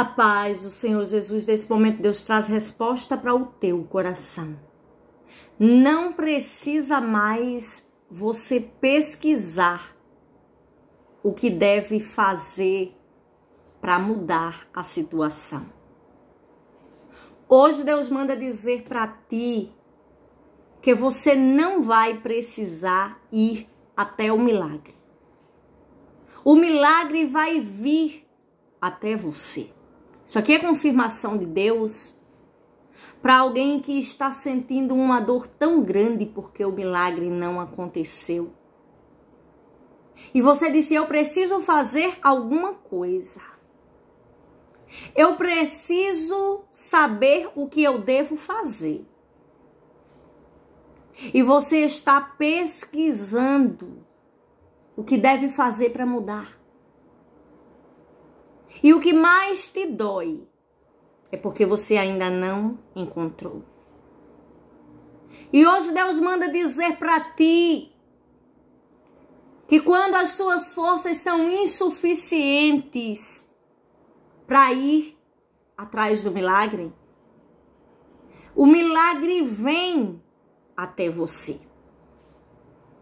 A paz do Senhor Jesus, nesse momento, Deus traz resposta para o teu coração. Não precisa mais você pesquisar o que deve fazer para mudar a situação. Hoje Deus manda dizer para ti que você não vai precisar ir até o milagre. O milagre vai vir até você. Isso aqui é confirmação de Deus para alguém que está sentindo uma dor tão grande porque o milagre não aconteceu. E você disse: Eu preciso fazer alguma coisa. Eu preciso saber o que eu devo fazer. E você está pesquisando o que deve fazer para mudar. E o que mais te dói é porque você ainda não encontrou. E hoje Deus manda dizer para ti que quando as suas forças são insuficientes para ir atrás do milagre, o milagre vem até você.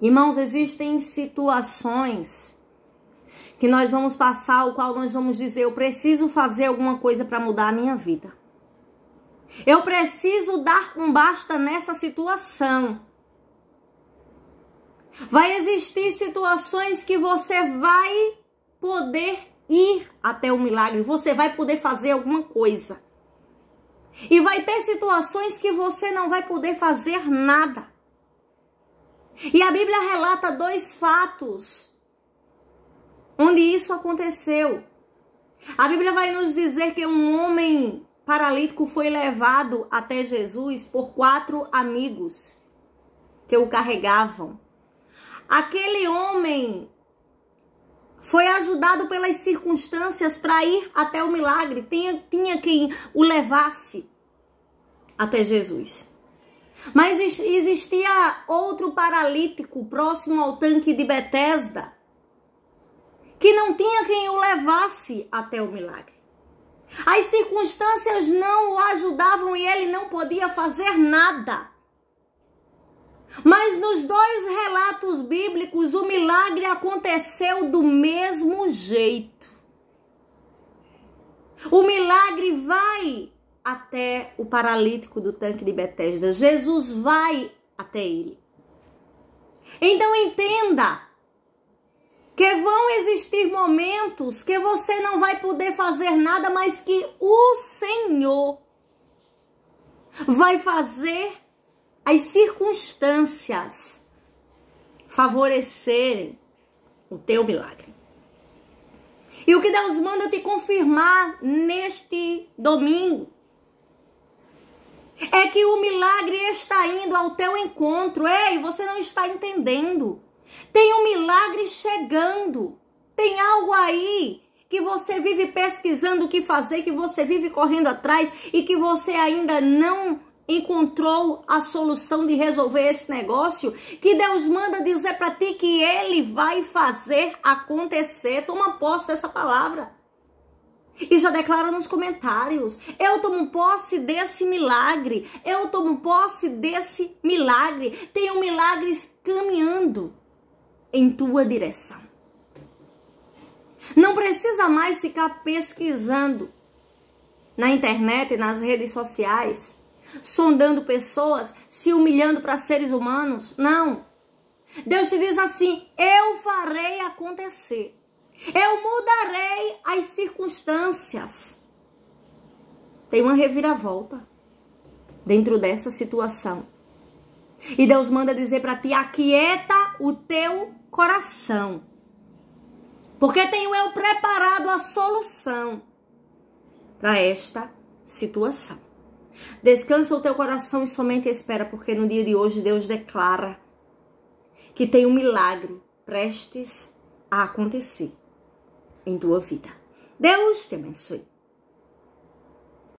Irmãos, existem situações que nós vamos passar, o qual nós vamos dizer: eu preciso fazer alguma coisa para mudar a minha vida. Eu preciso dar um basta nessa situação. Vai existir situações que você vai poder ir até o milagre, você vai poder fazer alguma coisa. E vai ter situações que você não vai poder fazer nada. E a Bíblia relata dois fatos onde isso aconteceu. A Bíblia vai nos dizer que um homem paralítico foi levado até Jesus por quatro amigos que o carregavam. Aquele homem foi ajudado pelas circunstâncias para ir até o milagre. Tinha, tinha quem o levasse até Jesus. Mas existia outro paralítico próximo ao tanque de Betesda que não tinha quem o levasse até o milagre. As circunstâncias não o ajudavam e ele não podia fazer nada. Mas nos dois relatos bíblicos, o milagre aconteceu do mesmo jeito. O milagre vai até o paralítico do tanque de Betesda. Jesus vai até ele. Então entenda que vão existir momentos que você não vai poder fazer nada, mas que o Senhor vai fazer as circunstâncias favorecerem o teu milagre. E o que Deus manda te confirmar neste domingo é que o milagre está indo ao teu encontro. Ei, você não está entendendo. Tem um milagre chegando. Tem algo aí que você vive pesquisando o que fazer, que você vive correndo atrás e que você ainda não encontrou a solução de resolver esse negócio, que Deus manda dizer para ti que ele vai fazer acontecer. Toma posse dessa palavra. E já declara nos comentários: eu tomo posse desse milagre, eu tomo posse desse milagre. Tem um milagre caminhando em tua direção. Não precisa mais ficar pesquisando na internet, nas redes sociais, sondando pessoas, se humilhando para seres humanos. Não. Deus te diz assim: eu farei acontecer. Eu mudarei as circunstâncias. Tem uma reviravolta dentro dessa situação. E Deus manda dizer para ti: aquieta o teu coração. Porque tenho eu preparado a solução para esta situação. Descansa o teu coração e somente espera, porque no dia de hoje Deus declara que tem um milagre prestes a acontecer em tua vida. Deus te abençoe.